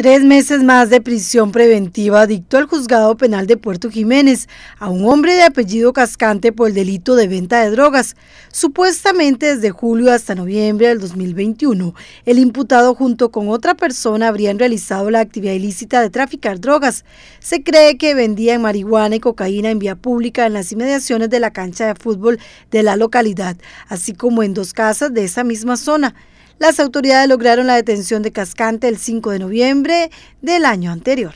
Tres meses más de prisión preventiva dictó el juzgado penal de Puerto Jiménez a un hombre de apellido Cascante por el delito de venta de drogas. Supuestamente desde julio hasta noviembre del 2021, el imputado junto con otra persona habrían realizado la actividad ilícita de traficar drogas. Se cree que vendían marihuana y cocaína en vía pública en las inmediaciones de la cancha de fútbol de la localidad, así como en dos casas de esa misma zona. Las autoridades lograron la detención de Cascante el 5 de noviembre del año anterior.